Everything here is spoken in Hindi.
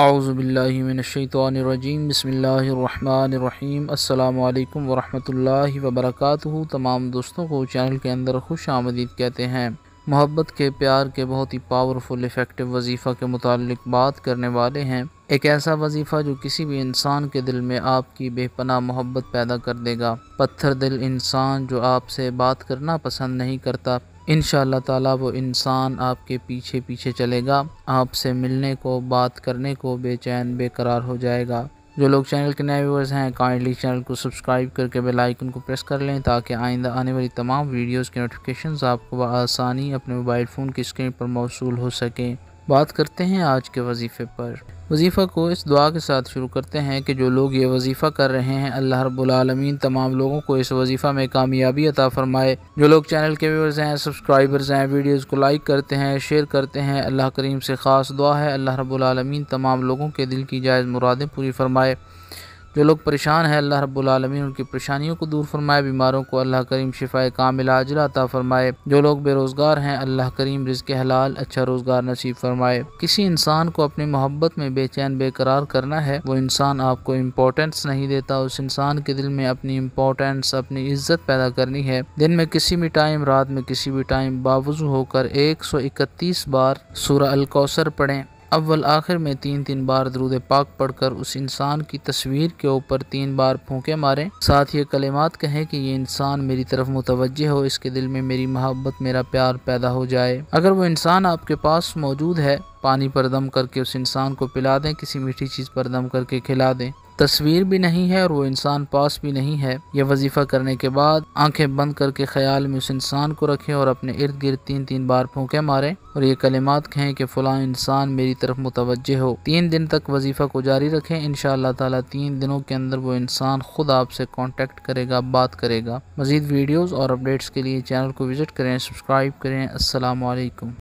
आउज़बिल्लिमिनशैतरजीम बसमीम अल्लाम वरहमल वबरक तमाम दोस्तों को चैनल के अंदर खुश आमदीद कहते हैं मोहब्बत के प्यार के बहुत ही पावरफुल इफ़ेक्टिव वजीफ़ा के मुतालिक बात करने वाले हैं एक ऐसा वजीफ़ा जो किसी भी इंसान के दिल में आपकी बेपना मोहब्बत पैदा कर देगा पत्थर दिल इंसान जो आपसे बात करना पसंद नहीं करता इन ताला वो इंसान आपके पीछे पीछे चलेगा आपसे मिलने को बात करने को बेचैन बेकरार हो जाएगा जो लोग चैनल के नए व्यूवर्स हैं काइंडली चैनल को सब्सक्राइब करके बेल आइकन को प्रेस कर लें ताकि आइंदा आने वाली तमाम वीडियोस के नोटिफिकेशंस आपको आसानी अपने मोबाइल फ़ोन की स्क्रीन पर मौसू हो सकें बात करते हैं आज के वजीफे पर वजीफ़ा को इस दुआ के साथ शुरू करते हैं कि जो लोग ये वजीफ़ा कर रहे हैं अल्लाह रबालमीन तमाम लोगों को इस वजीफ़ा में कामयाबी अता फरमाए जो लोग चैनल के व्यवर्स हैं सब्सक्राइबर्स हैं वीडियोस को लाइक करते हैं शेयर करते हैं अल्लाह करीम से ख़ास दुआ है अल्लाह रबालमीन तमाम लोगों के दिल की जायज़ मुरादें पूरी फरमाए जो लोग परेशान हैं अल्लाह रब्बुलमीन उनकी परेशानियों को दूर फरमाए बीमारों को अल्लाह करीम शिफाए कामिल आजला अता फरमाए जो लोग बेरोज़गार हैं अल्लाह करीम रिज़ हलाल अच्छा रोज़गार नसीब फरमाए किसी इंसान को अपनी मोहब्बत में बेचैन बेकरार करना है वो इंसान आपको इम्पोर्टेंस नहीं देता उस इंसान के दिल में अपनी इम्पोर्टेंस अपनी इज्जत पैदा करनी है दिन में किसी भी टाइम रात में किसी भी टाइम बावजू होकर एक सौ इकतीस बार सूर्य अलकौसर पढ़ें अव्वल आखिर में तीन तीन बार दरूद पाक पढ़कर उस इंसान की तस्वीर के ऊपर तीन बार फूके मारें साथ ये कलेमात कहें कि ये इंसान मेरी तरफ मुतवजह हो इसके दिल में मेरी मोहब्बत मेरा प्यार पैदा हो जाए अगर वो इंसान आपके पास मौजूद है पानी पर दम करके उस इंसान को पिला दें किसी मीठी चीज़ पर दम करके खिला दें तस्वीर भी नहीं है और वो इंसान पास भी नहीं है यह वजीफा करने के बाद आंखें बंद करके ख्याल में उस इंसान को रखें और अपने इर्द गिर्द तीन तीन बार फूके मारें और ये कलिमात कहें कि फला इंसान मेरी तरफ मुतवजह हो तीन दिन तक वजीफा को जारी रखें इन ताला तीन दिनों के अंदर वो इंसान खुद आपसे कॉन्टेक्ट करेगा बात करेगा मजीद वीडियोज़ और अपडेट्स के लिए चैनल को विजिट करें सब्सक्राइब करें असलकम